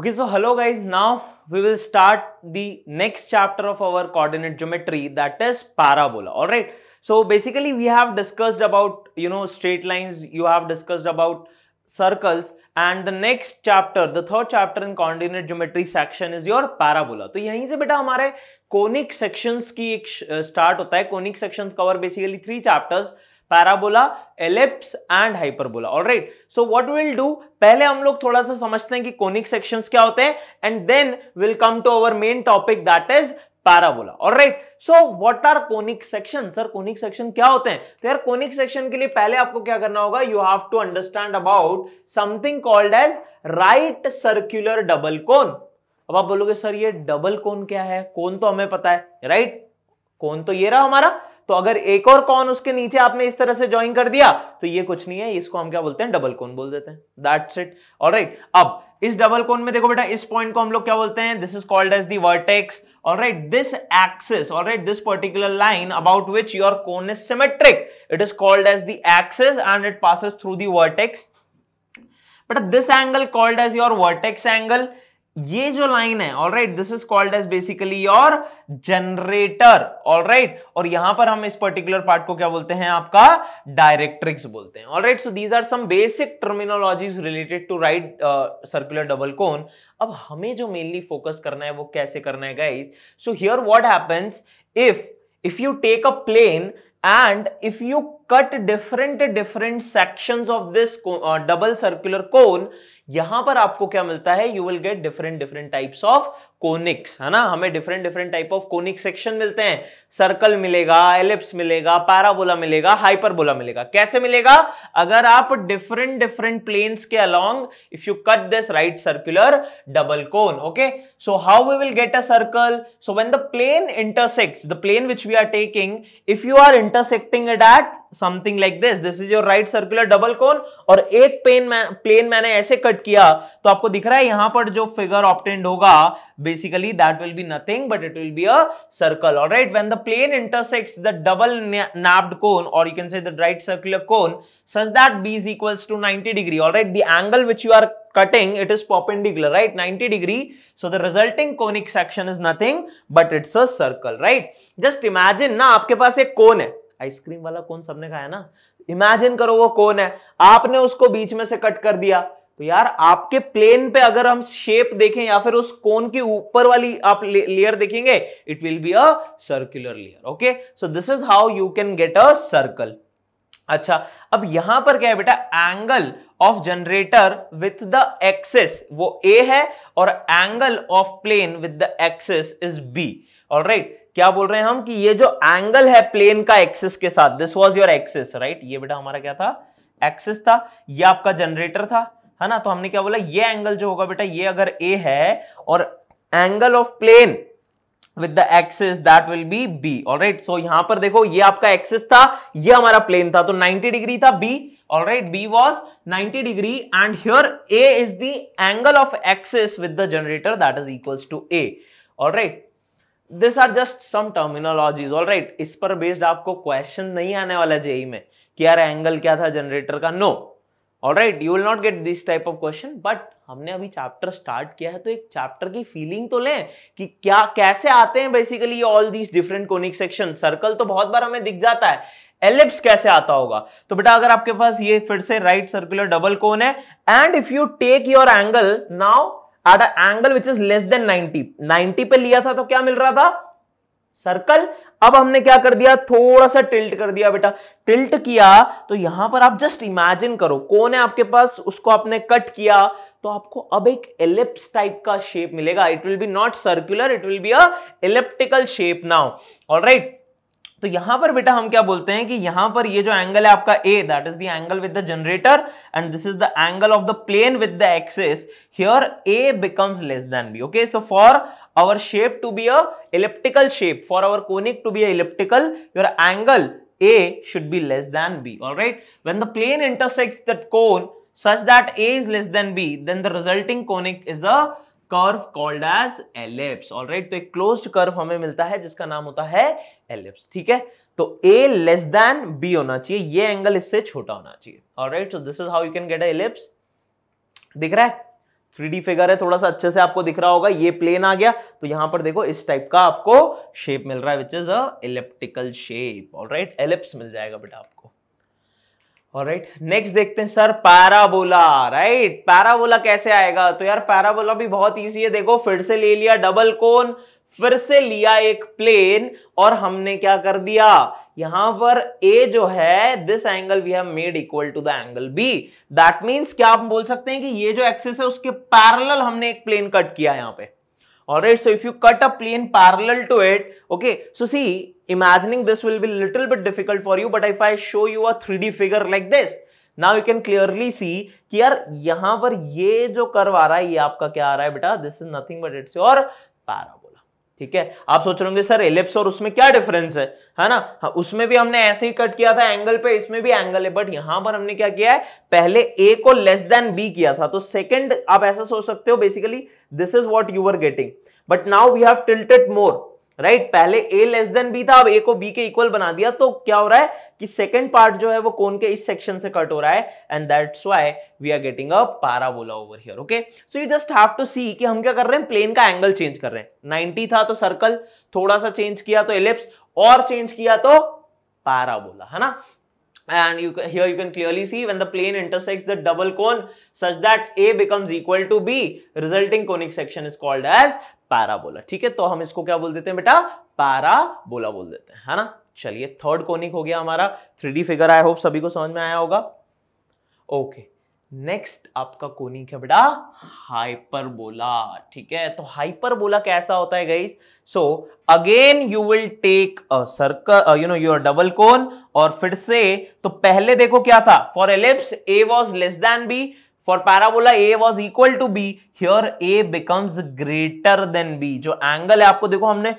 Okay, so hello guys, now we will start the next chapter of our coordinate geometry that is parabola, alright. So basically we have discussed about, you know, straight lines, you have discussed about circles and the next chapter, the third chapter in coordinate geometry section is your parabola. तो यहीं से बेटा हमारे conic sections की एक start होता है, conic sections cover basically three chapters parabola ellipse and hyperbola all right so what will do पहले हम लोग थोड़ा सा समझते हैं कि कोनिक सेक्शन क्या होते हैं and then will come to our main topic that is parabola right so what are conic section sir conic section क्या होते हैं तो यार कोनिक सेक्शन के लिए पहले आपको क्या करना होगा you have to understand about something called as right circular double cone अब आप बोलोगे सर ये डबल कोन क्या है कोन तो हमें पता है राइट right? कोन तो ये रहा हमारा तो अगर एक और कॉन उसके नीचे आपने इस तरह से ज्वाइन कर दिया तो ये कुछ नहीं है इसको हम क्या बोलते हैं डबल कोन बोल देते हैं दैट्स इट ऑलराइट अब इस डबल कोन में देखो बेटा इस पॉइंट को हम लोग क्या बोलते हैं this is called as the vertex alright this axis alright this particular line about which your cone is symmetric it is called as the axis and it passes through the vertex but this angle called as your vertex angle ये जो line है all right this is called as basically your generator all right और यहां पर हम इस particular part को क्या बोलते हैं आपका डायरेक्ट्रिक्स बोलते हैं all right so these are some basic terminologies related to right circular double cone अब हमें जो मेनली फोकस करना है वो कैसे करना है guys so here what happens if if you take a plane and if you cut different different sections of this double circular cone यहां पर आपको क्या मिलता है you will get different different types of conics है ना हमें different different type of conic section मिलते हैं सर्कल मिलेगा एलिप्स मिलेगा पैराबोला मिलेगा हाइपरबोला मिलेगा कैसे मिलेगा अगर आप डिफरेंट डिफरेंट प्लेन्स के along if you cut this right circular double cone okay so how we will get a circle so when the plane intersect the plane which we are taking if you are intersecting it at something like this this is your right circular double cone और एक plane plane मैंने ऐसे cut किया तो आपको दिख रहा है यहां पर जो फिगर ऑप्टेंड होगा basically that will be nothing but it will be a circle or right when the plane intersect the double napped cone or you can say right circular cone such that beta equal to ninety degree or right the which you are cutting it is perpendicular right 90 degree so the resulting conic section is nothing but it's a circle right just imagine na aapke paas ek cone hai ice cream वाला कौन सबने खाया ना imagine करो वो कौन है आपने उसको बीच में से कट कर दिया तो यार आपके प्लेन पे अगर हम शेप देखें या फिर उस कोन की ऊपर वाली आप लेयर देखेंगे it will be a circular layer okay so this is how you can get a circle अच्छा अब यहां पर क्या है बेटा angle of generator with the axis वो ए है और angle of plane with the axis is B all right right. क्या बोल रहे हैं हम कि ये जो एंगल है प्लेन का एक्सिस के साथ this was your axis right ये बेटा हमारा क्या था एक्सिस था ये आपका जनरेटर था है ना तो हमने क्या बोला ये एंगल जो होगा बेटा ये अगर ए है और angle of plane with the axis that will be B all right so यहां पर देखो ये आपका एक्सिस था ये हमारा प्लेन था तो 90 डिग्री था B all right B was 90 degree and here A is the angle of axis with the generator that is equals to A all right this are just some terminologies ऑल राइट इस पर based आपको question नहीं आने वाला JEE में कि यार एंगल क्या था जनरेटर का no all right you will not get this type of question but हमने अभी चैप्टर स्टार्ट किया है तो एक चैप्टर की फीलिंग तो लें कि क्या कैसे आते हैं basically all these different conic section circle तो बहुत बार हमें दिख जाता है एलिप्स कैसे आता होगा तो बेटा अगर आपके पास ये फिर से राइट सर्कुलर डबल कोन है and if you take your angle now at angle which is less than 90 90 पे लिया था तो क्या मिल रहा था सर्कल अब हमने क्या कर दिया थोड़ा सा टिल्ट कर दिया बेटा टिल्ट किया तो यहां पर आप जस्ट इमेजिन करो कौन है आपके पास उसको आपने कट किया तो आपको अब एक एलिप्स टाइप का शेप मिलेगा it will be not circular it will be a elliptical shape now all right तो यहां पर बेटा हम क्या बोलते हैं कि यहां पर ये जो एंगल है आपका a that is angle with the generator and this is the angle of the plane with the axis here a becomes less than b okay so for our shape to be a elliptical shape for our conic to be elliptical your angle a should be less than b all right when the plane intersect that cone such that a is less than b then the resulting conic is a curve called as ellipse all right तो एक close curve हमें मिलता है जिसका नाम होता है ellipse ठीक है तो ए लेस देन बी होना चाहिए ये एंगल इससे छोटा होना चाहिए all right so this is how you can get ellipse दिख रहा है थ्री फिगर है थोड़ा सा अच्छे से आपको दिख रहा होगा ये प्लेन आ गया तो यहां पर देखो इस टाइप का आपको शेप मिल रहा है which is a elliptical shape all right ellipse मिल जाएगा बेटा आपको राइट नेक्स्ट देखते हैं सर पैराबोला राइट पैराबोला कैसे आएगा तो यार पैराबोला भी बहुत ईजी है देखो फिर से ले लिया डबल कोन फिर से लिया एक प्लेन और हमने क्या कर दिया यहां पर ए जो है this angle we have made equal to the angle b that means क्या आप बोल सकते हैं कि ये जो एक्सेस है उसके पैरल हमने एक प्लेन कट किया यहां पे all right so if you cut a plane parallel to it okay so see imagining this will be little bit difficult for you but if I show you a 3D figure like this now you can clearly see कि यार यहां पर ये जो curve आ रहा है ये आपका क्या आ रहा है बेटा this is nothing but it's your para ठीक है आप सोच रहे होंगे सर एलिप्स और उसमें क्या डिफरेंस है है ना हाँ, उसमें भी हमने ऐसे ही कट किया था एंगल पे इसमें भी एंगल है बट यहां पर हमने क्या किया है पहले ए को लेस देन बी किया था तो सेकंड आप ऐसा सोच सकते हो basically this is what you are getting but now we have tilted more right पहले ए लेस देन बी था अब ए को बी के इक्वल बना दिया तो क्या हो रहा है कि सेकेंड पार्ट जो है वो कौन के इस सेक्शन से कट हो रहा है and that's why we are getting a parabola over here okay so you just have to see कि हम क्या कर रहे हैं प्लेन का एंगल चेंज कर रहे हैं 90 था तो सर्कल थोड़ा सा चेंज किया तो एलिप्स और चेंज किया तो पाराबोला है ना and you here you can clearly see when the plane intersects the double cone such that a becomes equal to b resulting conic section is called as parabola theek hai to hum isko kya bol dete hain beta parabola bol dete hain है na चलिए third conic हो गया हमारा three figure I hope सभी को समझ में आया होगा ओके नेक्स्ट आपका कोनिक है बेटा हाइपरबोला ठीक है तो हाइपरबोला कैसा होता है guys so again you will take a circle you know your double cone और फिर से तो पहले देखो क्या था for ellipse a was less than b for parabola a was equal to b here a becomes greater than b जो angle है आपको देखो हमने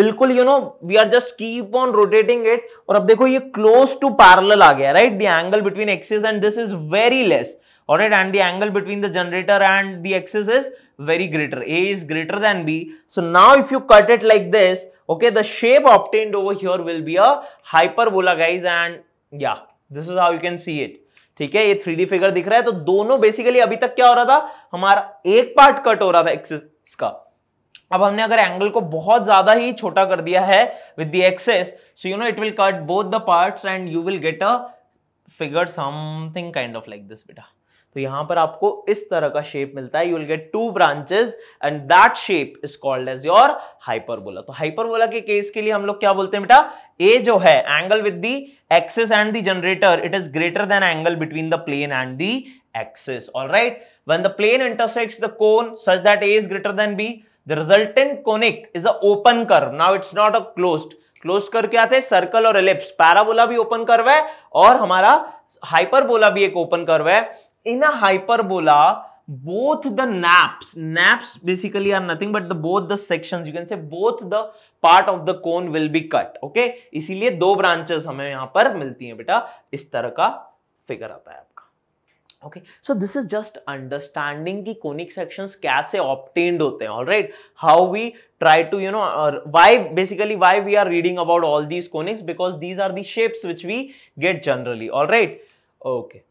बिल्कुल you know we are just keep on rotating it और अब देखो ये क्लोज टू पैरल आ गया right the angle between axis and this is very less all right and angle between the generator and the axis is very greater a is greater than b so now if you cut it like this okay the shape obtained over here will be a bola guys and yeah this is how you can see it ठीक है ये three figure दिख रहा है तो दोनों basically अभी तक क्या हो रहा था हमारा एक पार्ट कट हो रहा था एक्सिस का अब हमने अगर एंगल को बहुत ज्यादा ही छोटा कर दिया है with the axis so you know it will cut both the parts and you will get a figure something kind of like this बेटा तो यहां पर आपको इस तरह का शेप मिलता है you will get two branches and that shape is called as your hyperbola तो हाइपरबोला के केस के लिए हम लोग क्या बोलते हैं बेटा ए जो है angle with the axis and the generator it is greater than angle between the plane and the axis all right when the plane intersects the cone such that a is greater than b the resultant conic is a open curve now it's not a closed close कर क्या थे circle और ellipse parabola भी open curve है और हमारा hyperbola भी एक ओपन कर्व है in a hyperbola both the naps naps basically are nothing but the both the sections you can say both the part of the cone will be cut okay इसीलिए दो branches हमें यहां पर मिलती है बेटा इस तरह का figure आता है okay so this is just understanding की कोनिक सेक्शंस कैसे ऑप्टेन्ड होते हैं all right how we try to you know why basically why we are reading about all these conics because these are the shapes which we get generally all right okay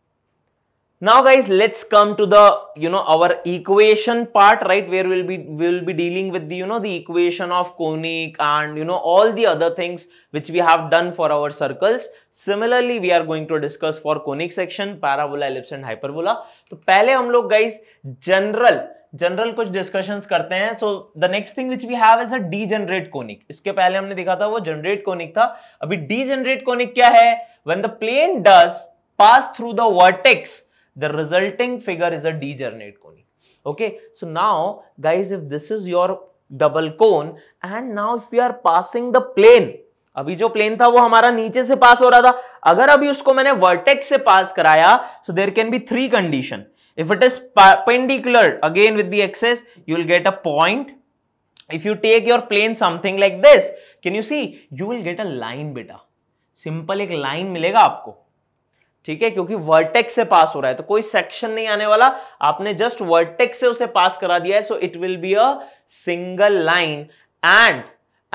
now guys let's come to the you know our equation part right where we'll be we'll be dealing with the you know the equation of conic and you know all the other things which we have done for our circles similarly we are going to discuss for conic section parabola ellipse and hyperbola so, pehle hum log guys general general कुछ discussions करते हैं so the next thing which we have is a degenerate conic इसके पहले हमने देखा था वो generate conic था अभी डी जनरेट कोनिक क्या है when the plane does pass through the vertex the resulting figure is a degenerate cone okay so now guys if this is your double cone and now if you are passing the plane अभी जो plane था वो हमारा नीचे से पास हो रहा था अगर अभी उसको मैंने वर्टेक्स से पास कराया so there can be three condition if it is perpendicular again with the axis you get a point if you take your plane something like this can you see you will get a line बेटा simple एक line मिलेगा आपको ठीक है क्योंकि vertex से पास हो रहा है तो कोई सेक्शन नहीं आने वाला आपने जस्ट वर्टेक्स से उसे पास करा दिया है so it will be a single line and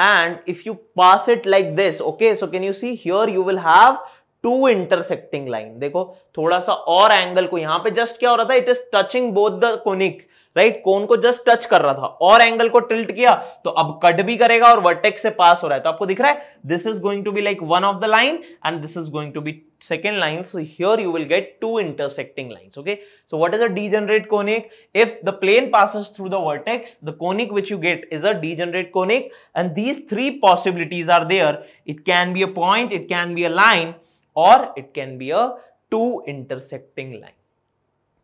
and if you pass it like this okay so can you see here you will have two intersecting line देखो थोड़ा सा और एंगल को यहां पे जस्ट क्या हो रहा था it is touching both the conic right cone को जस्ट टच कर रहा था और एंगल को टिल्ट किया तो अब कट भी करेगा और वर्टेक्स से पास हो रहा है तो आपको दिख रहा है this is going to be like one of the line and this is going to be second line so here you will get two intersecting line okay so what is a degenerate conic if the plane passes through the vertex the conic which you get is a degenerate conic and these three possibilities are there it can be a point it can be a line और it can be a two intersecting line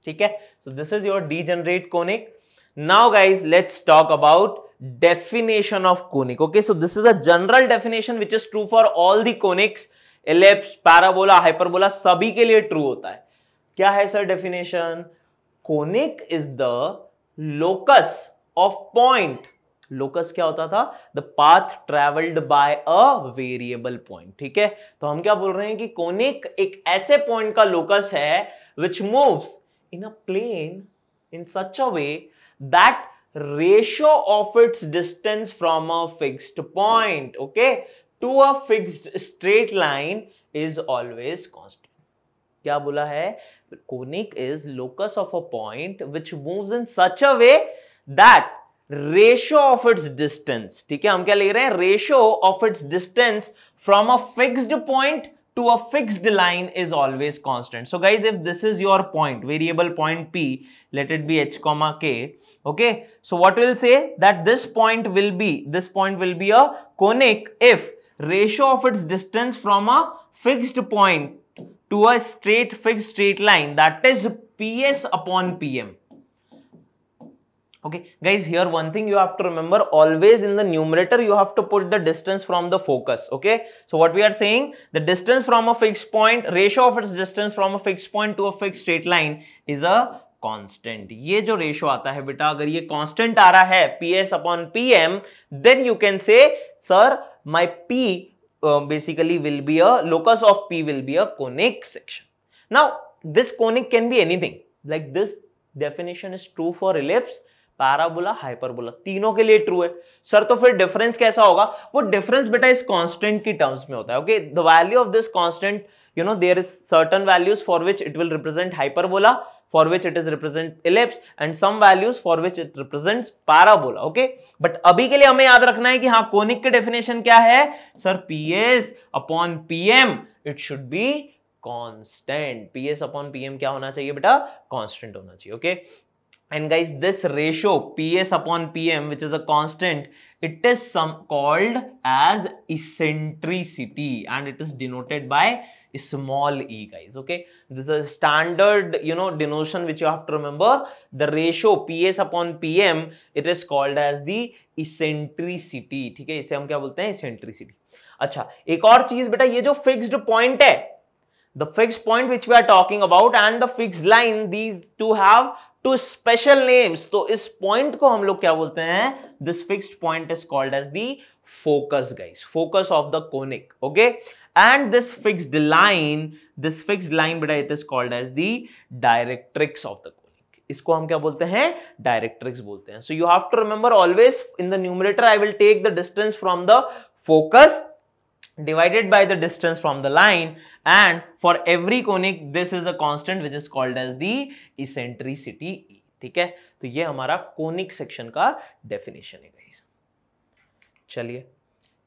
ठीक है so this is your degenerate conic now guys let's talk about definition of conic okay so this is a general definition which is true for all the conics ellipse parabola hyperbola सभी के लिए true होता है क्या है sir definition conic is the locus of point locus क्या होता था the path travelled by a variable point ठीक है तो हम क्या बोल रहे हैं कि कोनिक एक ऐसे पॉइंट का लोकस है which moves in a plane in such a way that ratio of its distance from a fixed point okay to a fixed straight line is always constant क्या बोला है conic is locus of a point which moves in such a way that ratio of its distance ठीक है हम क्या ले रहे हैं ratio of its distance from a fixed point to a fixed line is always constant. So guys, if this is your point, variable point P, let it be h comma k, okay? So what we'll say that this point will be, this point will be a conic if ratio of its distance from a fixed point to a straight fixed straight line that is PS upon PM okay guys here one thing you have to remember always in the numerator you have to put the distance from the focus okay so what we are saying the distance from a fixed point ratio of its distance from a fixed point to a fixed straight line is a constant. ये जो ratio आता है बेटा अगर ये constant आ रहा है PS upon PM, then you can say, sir, my P my uh, P will be a a locus of P will be a conic section this this conic can be anything definition is true for ellipse parabola hyperbola तीनों के लिए true है sir तो फिर difference कैसा होगा वो difference बेटा इस कांस्टेंट की टर्म्स में होता है okay the value of this constant you know there is certain values for which it will represent hyperbola for which it is represent ellipse and some values for which it represents parabola okay but अभी के लिए हमें याद रखना है कि हाँ conic की डेफिनेशन क्या है sir PS upon PM it should be constant P S upon P M क्या होना चाहिए बेटा कांस्टेंट होना चाहिए okay and guys this ratio ps upon pm which is a constant it is some called as eccentricity and it is denoted by small e guys okay this is a standard you know denotation which you have to remember the ratio ps upon pm it is called as the eccentricity theek hai ise hum kya bolte hain eccentricity acha ek aur cheez beta ye jo fixed point hai the fixed point which we are talking about and the fixed line these two have two special names तो इस point को हम लोग क्या बोलते हैं this fixed point is called as the focus guys focus of the conic okay and this fixed line this fixed line बेटा it is called as the directrix of the इसको हम क्या बोलते हैं डायरेक्ट्रिक्स बोलते हैं so you have to remember always in the numerator I will take the distance from the focus divided by the distance from the line and for every conic this is a constant which is called as the eccentricity e ठीक है तो ये हमारा conic section का definition है guys चलिए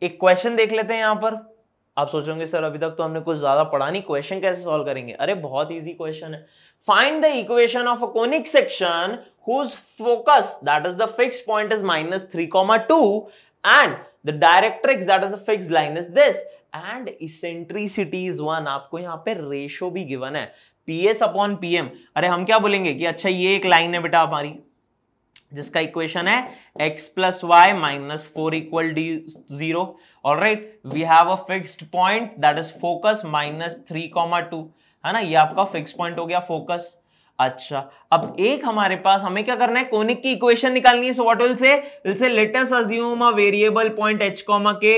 एक question देख लेते हैं यहां पर आप सोचोगे सर अभी तक तो हमने कुछ ज्यादा पढ़ा नहीं क्वेश्चन कैसे सॉल्व करेंगे अरे बहुत इजी क्वेश्चन है find the equation of a conic section whose focus that is the fix point is minus three comma two and the directrix fix line is this and eccentricity is one आपको यहाँ पे ratio भी given है P S upon P M अरे हम क्या बोलेंगे कि अच्छा ये एक लाइन है बेटा हमारी जिसका इक्वेशन है x plus y minus four equal D zero और right we have a fixed point that is focus minus three comma two है ना ये आपका फिक्स पॉइंट हो गया फोकस अच्छा अब एक हमारे पास हमें क्या करना है कोनिक की इक्वेशन निकालनी है so what will say will say let us assume a variable point h comma k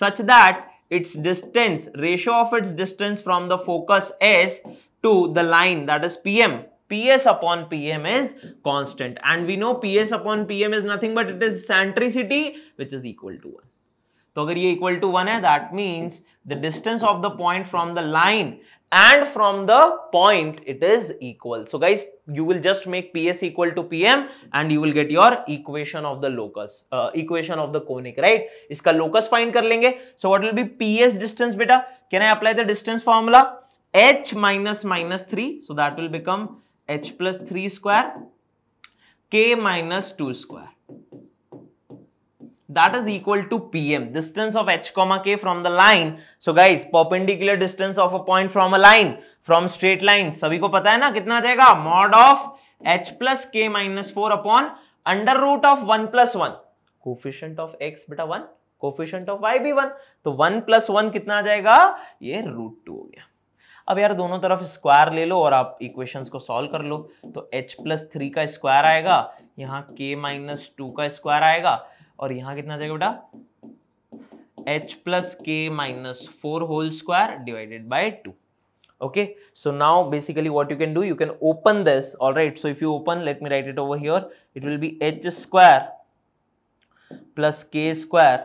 such that its distance ratio of its distance from the focus s to the line that is pm ps upon pm is constant and we know ps upon pm is nothing but it is centricity which is equal to 1 तो अगर ये equal to one है that means the distance of the point from the line and from the point it is equal. So guys, you will just make PS equal to PM and you will get your equation of the locus, uh, equation of the conic, right? iska locus find kar lenge So what will be PS distance beta? Can I apply the distance formula? H minus minus 3. So that will become H plus 3 square, K minus 2 square. that is equal to pm distance of h comma k from the line so guys perpendicular distance of a point from a line from straight line सभी को पता है ना कितना आ जाएगा mod of h plus k minus 4 upon under root of 1 plus 1 coefficient of x बेटा 1 coefficient of y भी 1 तो 1 plus 1 कितना आ जाएगा ये root 2 हो गया अब यार दोनों तरफ स्क्वायर ले लो और आप इक्वेशंस को सॉल्व कर लो तो h प्लस थ्री का स्क्वायर आएगा यहाँ k माइनस टू का स्क्वायर आएगा और यहां कितना जाएगा बेटा H plus K minus four whole square divided by two okay so now basically what you can do you can open this all right so if you open let me write it over here it will be H square plus K square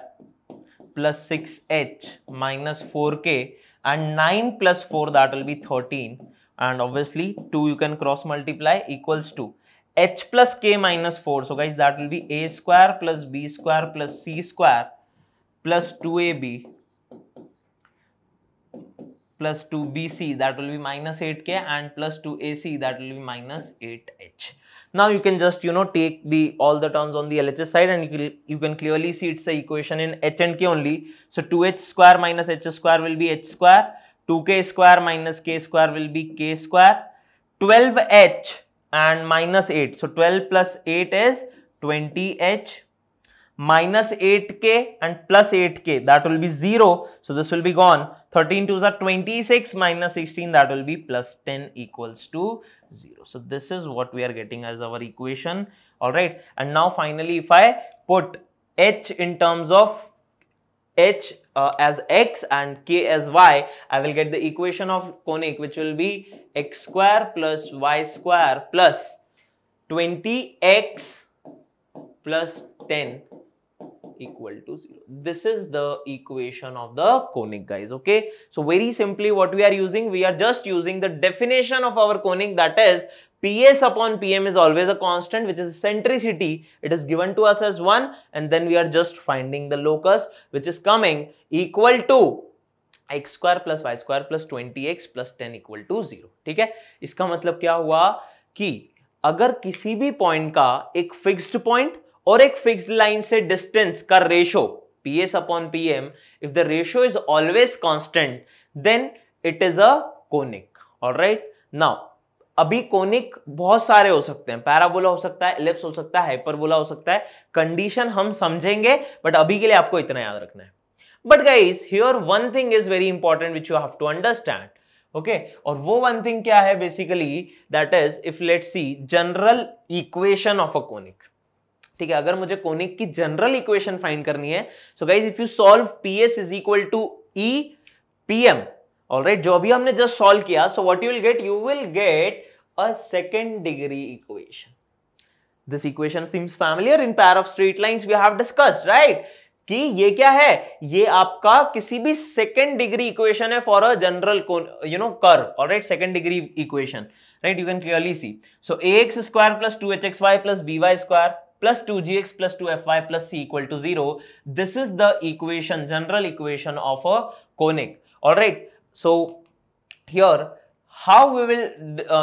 plus six H minus four K and nine plus four that will be thirteen and obviously to you can cross multiply equals to h plus k minus 4. So guys, that will be a square plus b square plus c square plus 2ab plus 2bc that will be minus 8k and plus 2ac that will be minus 8h. Now you can just you know take the all the terms on the LHS side and you can, you can clearly see it's a equation in h and k only. So 2h square minus h square will be h square, 2k square minus k square will be k square, 12h and minus 8. So 12 plus 8 is 20H minus 8K and plus 8K that will be 0. So this will be gone. 13 2s are 26 minus 16 that will be plus 10 equals to 0. So this is what we are getting as our equation. Alright and now finally if I put H in terms of h uh, as x and k as y, I will get the equation of conic which will be x square plus y square plus 20x plus 10 equal to 0. This is the equation of the conic guys, okay? So very simply what we are using, we are just using the definition of our conic that is PS upon PM is always a constant which is centricity. It is given to us as 1 and then we are just finding the locus which is coming equal to x square plus y square plus 20x plus 10 equal to 0. ठीक है इसका मतलब क्या हुआ कि अगर किसी भी पॉइंट का एक फिक्स्ड पॉइंट और एक फिक्स्ड लाइन से डिस्टेंस का ratio PS upon PM if the ratio is always constant then it is a conic. All right? Now अभी कोनिक बहुत सारे हो सकते हैं पैराबोला हो सकता है एलिप्स हो सकता है हाइपरबोला हो सकता है कंडीशन हम समझेंगे बट अभी के लिए आपको इतना याद रखना है but guys here one thing is very important which you have to understand okay और वो वन थिंग क्या है basically that is if let see general equation of a conic ठीक है अगर मुझे कोनिक की जनरल इक्वेशन फाइंड करनी है so guys if you solve P S is equal to e P M all right जो भी हमने जस्ट सॉल्व किया so what you will get you will get a second degree equation. This equation seems familiar in pair of straight lines we have discussed, right? कि ये क्या है ये आपका किसी भी सेकेंड डिग्री इक्वेशन है for a general you know कर और right second degree equation right you can clearly see so A X square plus two H X Y plus B Y square plus two G X plus two F Y plus C equal to zero this is the equation general equation of a conic और right so here how we will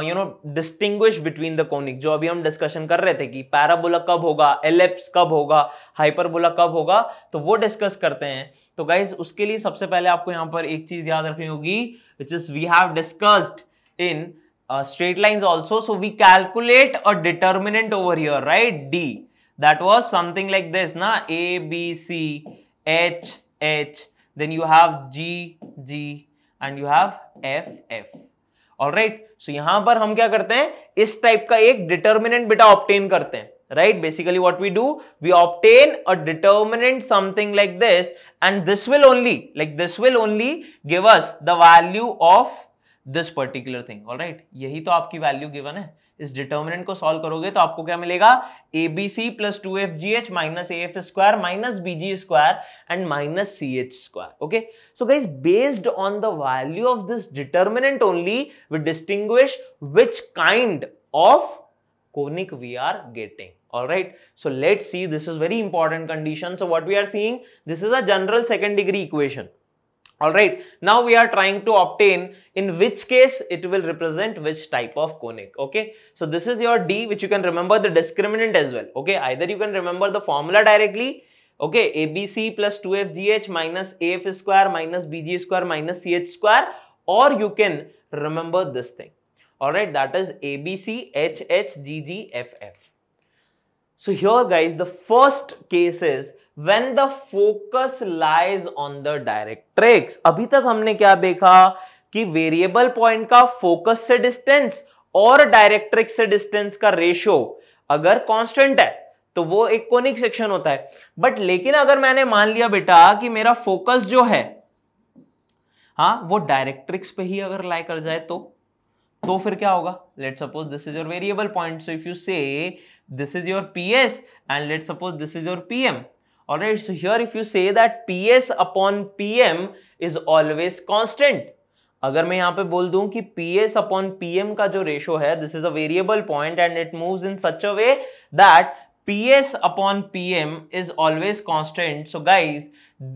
you know distinguish between the conic जो अभी हम discussion कर रहे थे कि parabola कब होगा एलेप्स कब होगा हाइपरबोला कब होगा तो वो डिस्कस करते हैं तो गाइज उसके लिए सबसे पहले आपको यहाँ पर एक चीज याद रखनी होगी which is we have discussed in straight lines also so we calculate a determinant over your right D that was something like this ना A B C H H then you have G G and you have F F right so यहां पर हम क्या करते हैं इस type का एक डिटर्मिनेंट बेटा ऑप्टेन करते हैं right basically what we do we obtain a determinant something like this and this will only like this will only give us the value of this particular thing all यही तो आपकी value given है इस determinant को solve करोगे तो आपको क्या मिलेगा A B C plus two F G H minus A F square minus B G square and minus C H square okay so guys based on the value of this determinant only we distinguish which kind of conic we are getting all right so let's see this is very important condition so what we are seeing this is a general second degree equation Alright, now we are trying to obtain in which case it will represent which type of conic, okay. So this is your D which you can remember the discriminant as well, okay. Either you can remember the formula directly, okay, ABC plus 2FGH minus AF square minus BG square minus CH square or you can remember this thing, alright. That is ABC, HH, GG, FF. So here guys, the first case is when the focus lies on the directrix अभी तक हमने क्या देखा कि variable point का focus से distance और directrix से डिस्टेंस का रेशियो अगर कांस्टेंट है तो वो एक कोनिक सेक्शन होता है बट लेकिन अगर मैंने मान लिया बेटा कि मेरा फोकस जो है हाँ वो डायरेक्ट्रिक्स पे ही अगर लाई कर जाए तो तो फिर क्या होगा let suppose this is your variable point so if you say this is your P S and let suppose this is your P M Alright, so here if you say that PS upon PM is always constant. अगर मैं यहाँ पे बोल दूं कि PS upon PM का जो ratio है this is a variable point and it moves in such a way that PS upon PM is always constant. So guys,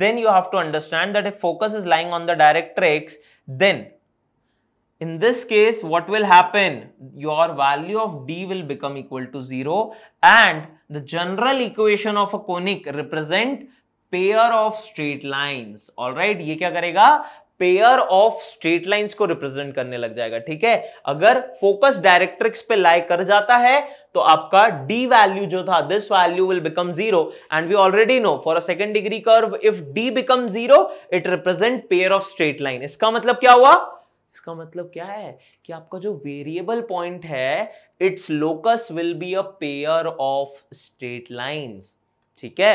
then you have to understand that if focus is lying on the directrix, then In this case, what will happen? Your value of d will become equal to 0 and the general equation of a conic represent pair of straight lines. right ये क्या करेगा? Pair of straight lines को represent करने लग जाएगा ठीक है अगर फोकस डायरेक्ट्रिक्स पे लाइक कर जाता है तो आपका डी वैल्यू जो था this value will become zero and we already know for a second degree curve if D become zero it represent pair of straight line इसका मतलब क्या हुआ इसका मतलब क्या है कि आपका जो वेरिएबल पॉइंट है it's locus will be a pair of straight lines ठीक है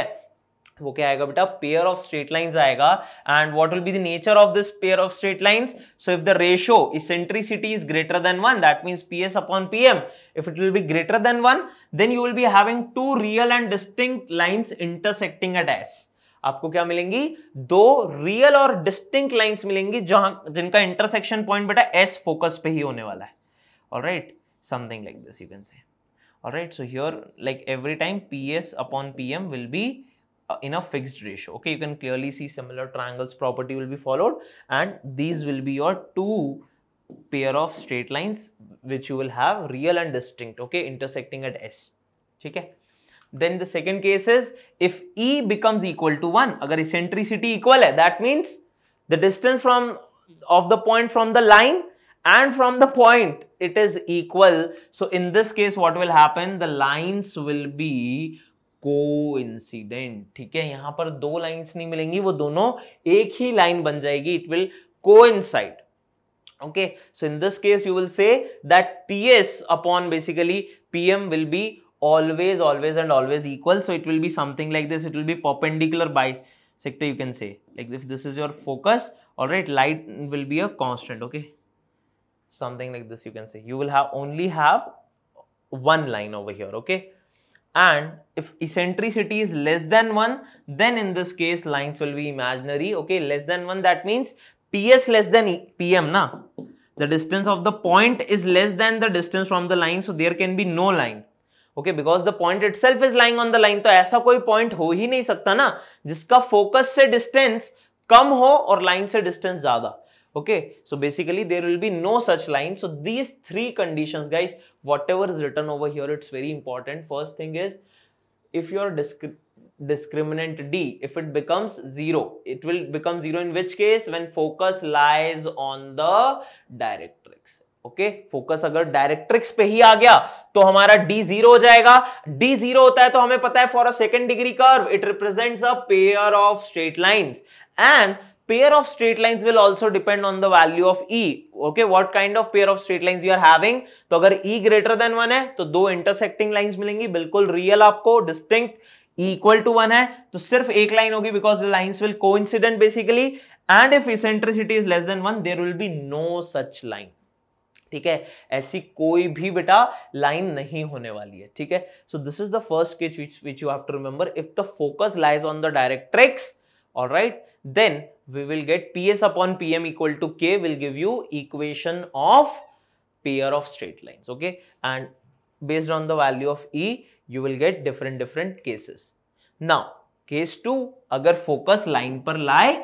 वो क्या आएगा बेटा पेयर ऑफ स्ट्रेट लाइंस आएगा and what will be the nature of this pair of straight lines so if the ratio eccentricity is greater than one that means P S upon P M if it will be greater than one then you will be having two real and distinct lines intersecting at S आपको क्या मिलेंगी दो real और distinct lines मिलेंगी जहां जिनका intersection point बेटा S focus पे ही होने वाला है all right something like this you can say all right so here like every time P S upon P M will be in a fixed ratio okay you can clearly see similar triangles property will be followed and these will be your two pair of straight lines which you will have real and distinct okay intersecting at s ठीक है then the second case is if e becomes equal to one अगर eccentricity equal है that means the distance from of the point from the line and from the point it is equal so in this case what will happen the lines will be coincident ठीक है यहां पर दो lines नहीं मिलेंगी वो दोनों एक ही लाइन बन जाएगी it will coincide okay so in this case you will say that P S upon basically P M will be always always and always equal so it will be something like this it will be perpendicular bisector you can say like if this is your focus all right light will be a constant okay something like this you can say you will have only have one line over here okay and if eccentricity is less than 1 then in this case lines will be imaginary okay less than 1 that means ps less than e, pm na the distance of the point is less than the distance from the line so there can be no line okay because the point itself is lying on the line तो ऐसा कोई point हो ही नहीं सकता ना जिसका focus से distance कम हो और लाइन से डिस्टेंस ज्यादा okay so basically there will be no such line so these three condition guys whatever is written over here it's very important first thing is if your discriminant D if it becomes zero it will become zero in which case when focus lies on the direct okay focus अगर directrix पे ही आ गया तो हमारा D zero हो जाएगा D zero होता है तो हमें पता है for a second degree curve it represents a pair of straight lines and pair of straight lines will also depend on the value of e okay what kind of pair of straight line you are having तो अगर ई greater than one है तो दो intersecting lines मिलेंगी बिल्कुल real आपको distinct equal to one है तो सिर्फ एक लाइन होगी because the lines will co basically and if eccentricity is less than one there will be no such line ठीक है ऐसी कोई भी बेटा लाइन नहीं होने वाली है ठीक है so this is the first case which which you have to remember if the focus lies on the directrix और right then we will get P S upon P M equal to K will give you equation of pair of straight line okay and based on the value of e you will get different different cases now case two अगर focus line पर lie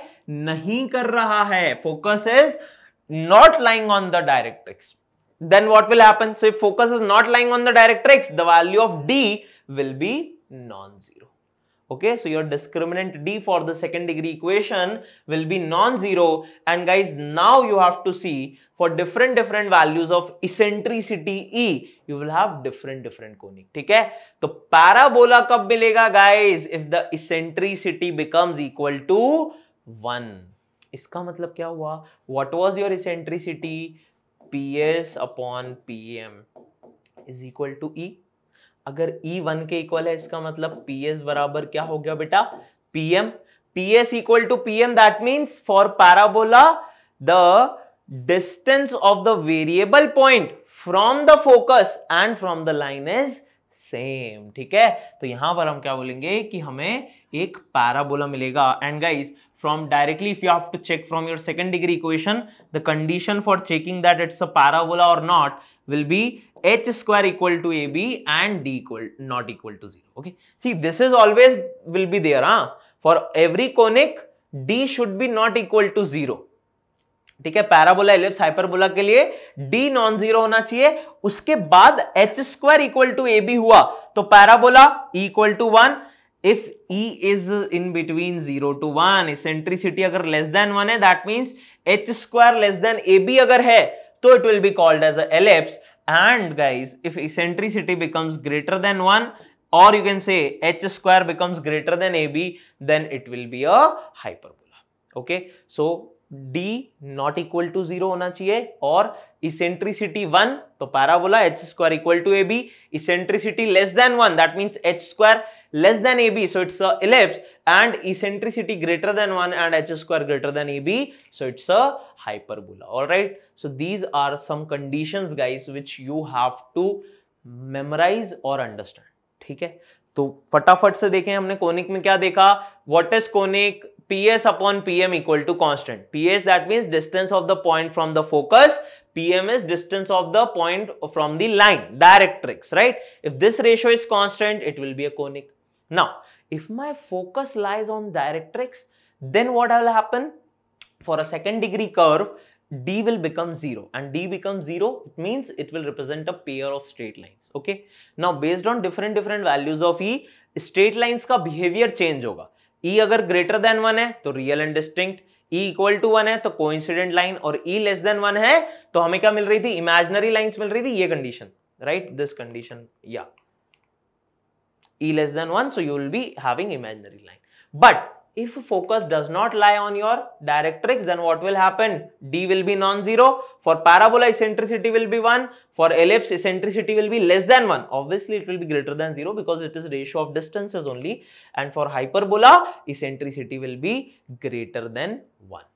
नहीं कर रहा है focus is not lying on the directrix then what will happen? So if focus is not lying on the directrix, the value of D will be non-zero. Okay, so your discriminant D for the second degree equation will be non-zero. And guys, now you have to see for different different values of eccentricity E, you will have different different conic. Okay? So तो parabola कब मिलेगा guys? If the eccentricity becomes equal to 1. इसका मतलब क्या हुआ? What was your eccentricity? P S upon P M is equal to e अगर e e one के equal है इसका मतलब पी एस बराबर क्या हो गया बेटा P M P S equal to P M that means for parabola the distance of the variable point from the focus and from the line is same ठीक है तो यहां पर हम क्या बोलेंगे कि हमें एक पैराबोला मिलेगा and guys from directly if you have to check from your second degree equation the condition for checking that it's a parabola or not will be H square equal to A B and D equal not equal to zero okay see this is always will be there huh? For every conic D should be not equal to zero ठीक है parabola ellipse hyperbola के लिए D non zero होना चाहिए उसके बाद H square equal to A B हुआ तो parabola equal to one if e is in between zero to one eccentricity अगर लेस देन वन है that means H square less than A B अगर है तो it will be called as ellipse and guys if eccentricity becomes greater than one or you can say H square becomes greater than A B then it will be a hyperbola okay so D not equal to zero होना चाहिए और eccentricity one तो parabola H square equal to A B eccentricity less than one that means H square less than AB, so it's a ellipse and eccentricity greater than 1 and h square greater than AB, so it's a hyperbola, alright. So these are some conditions guys which you have to memorize or understand, Okay. So, तो फटाफट से देखें हमने conic में क्या देखा what is conic PS upon PM equal to constant. PS that means distance of the point from the focus. PM is distance of the point from the line, directrix, right? If this ratio is constant, it will be a conic. Now, if my focus lies on directrix, then what will happen? For a second degree curve, d will become zero. and d becomes zero, it means it will represent a pair of straight lines okay now based on different different values of e straight lines ka behavior change hoga e agar greater than one hai, to real and distinct e equal to one hai, to coincident line. Or e less than one hai, to हमें kya mil rahi thi? Imaginary lines mil rahi thi, ye condition. Right? This condition. Yeah. e less than 1 so you will be having imaginary line but if focus does not lie on your directrix then what will happen d will be non-zero for parabola eccentricity will be 1 for ellipse eccentricity will be less than 1 obviously it will be greater than 0 because it is ratio of distances only and for hyperbola eccentricity will be greater than 1